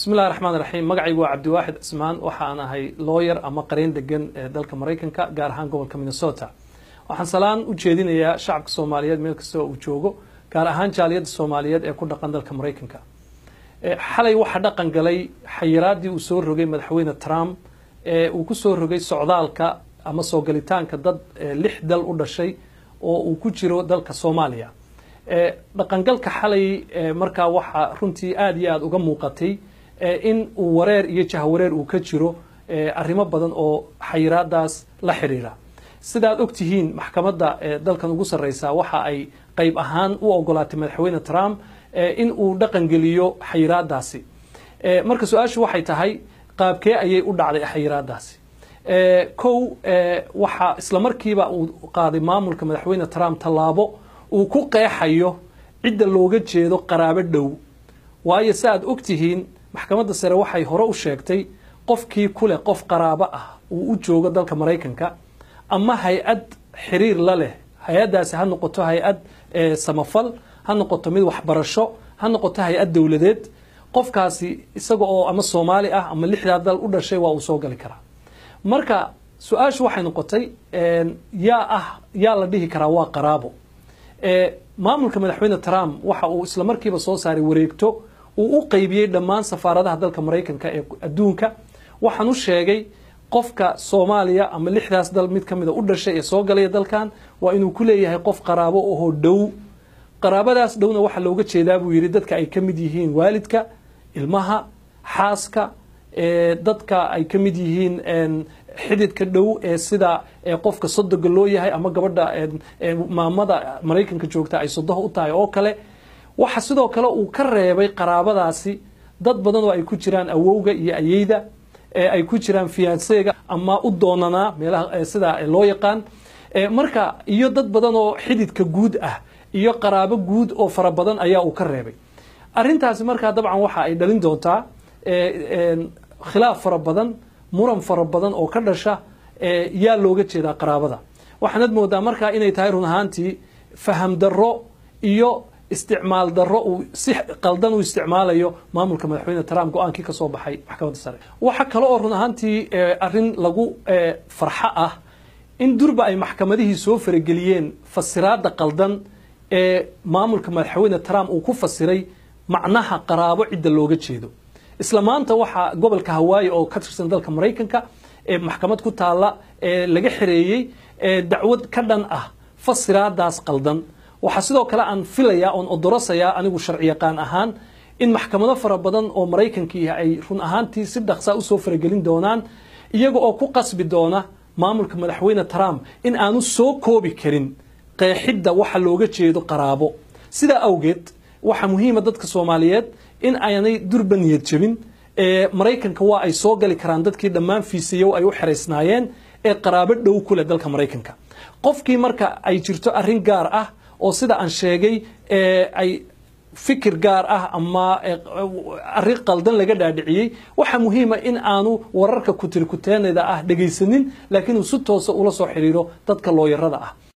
bismillahi raxmaan raxiim magacaygu waa cabdiwaaxid cismaan waxaan ahay looyer ama qareen degan ee eh, dalka maraykanka gaar ahaan gobolka minnesota waxaan salaan u jeedinayaa shacabka soomaaliyeed meel kasta uu joogo gaar ahaan jaaliyadda soomaaliyeed ee ku dhaqan dalka maraykanka eh, xalay waxaa dhaqan galay xayiraadii uu soo rogay madaxweyne trump ee eh, uu ku soo rogay socdaalka ama soo galitaanka dad lix dal u dhashay oo uu ku jiro dalka soomaaliya dhaqangalka xalay markaa waxaa runtii aad iyo aad uga muuqatay Eh, in uu wareer iyo jahwareer uu ka jiro eh, arrimo badan oo xayiraadaas la xidhiira sidaad ad og tihiin maxkamadda eh, dalkan ugu sarreysa waxa ay qayb ahaan u ogolaatay madaxweyne trump in uu dhaqangeliyo xayiraadaasi marka su-aashu waxay tahay qaabkee ayay u dhacday xayiraadaasi kow waxaa islamarkiiba uu qaaday maamulka madaxweyne trump tallaabo uu ku qeexayo cidda looga jeedo qaraabo dhow waayo si aad og tihiin maxkamadda sare waxay hore u sheegtay qofkii kuleh qof qaraabo ah uu u joogo dalka maraykanka ama hay-ad xiriir la leh hay-adaasi ha noqoto hay-ad eh, samafal ha noqoto mid waxbarasho ha noqoto hay-ad dowladeed qofkaasi isaga oo ama soomaali ah ama lixdaa dal u dhashay waa uu soo gali karaa marka su-aashu waxay noqotay eh, yaa ah yaa la dhihi karaa waa qaraabo eh, maamulka madaxweyne trump waxa uu isla markiiba soo saaray wareegto uu u qaybiyey dhammaan safaaradaha dalka maraykanka ee adduunka waxaan u sheegay qofka soomaaliya ama lixdaas dal mid ka mida u dhashay ee soo galaya dalkan waa inuu ku leeyahay qof qaraabo ahoo dhow qaraabadaas dhowna waxaa looga jeedaa buu yidhi dadka ay ka mid yihiin waalidka ilmaha xaaska dadka ay ka mid yihiin xididka dhow ee sida qofka sodoga loo yahay ama gabadha maamada maraykanka joogta ay sodaha u tahay oo kale waxa sidoo kale uu ka reebay qaraabadaasi dad badan oo ay ku jiraan awowga iyo ayeyda ay ku jiraan fiansega ama u doonanaa meelaha sidaa loo yaqaan marka iyo dad badan oo xididka guud ah iyo qaraabo guud oo fara badan ayaa uu ka reebay arrintaasi markaa dabcan waxa ay dhalin doontaa khilaaf fara badan muran fara badan oo ka dhasha yaa looga jeedaa qaraabada waxaanad moodaa markaa inay tahay run ahaantii faham iyo isticmaal daro uu si qaldan u isticmaalayo maamulka madaxweyne trump go-aankii ka soo baxay maxkamadda sare waxaa kale oo run ahaantii eh, arrin lagu eh, farxo ah in durba ay maxkamadihii soo farageliyeen fasiraada qaldan ee maamulka madaxweyne trump uu ku fasiray macnaha qaraabo cidda looga jeedo isla maanta waxaa gobolka hawaayi oo ka tirsan dalka maraykanka ee maxkamad ku taalla ee eh, laga xireeyey ee dacwad ka dhan ah fasiraadaas qaldan waxaa sidoo kale aan filaya oon odorasayaa anigu sharciyaqaan ahaan in maxkamado fara badan oo maraykankii ay run ahaantii si dhaqsaa usoo faragelin doonaan iyaga oo ku qasbi doona maamulka madaxweyne trump in aanu soo koobi karin qeexidda waxa looga jeedo qaraabo sidaa awgeed waxaa muhiima ah dadka soomaaliyeed in aanay durba niyad jebin ee maraykanka waa ay soo gali karaan dadkii dhammaan fiisiyow ay u xeraysnaayeen ee qaraabo dhow kuleh dalka maraykanka qofkii marka ay jirto arrin gaar ah oo sida aan sheegay eh, ay fikir gaar ah ama eh, arri qaldan laga dhaadhiciyey waxaa muhiima in aanu wararka kutiri ah dhegaysanin laakiin uu si toosa ah ula soo xidhiiro dadka looyarada ah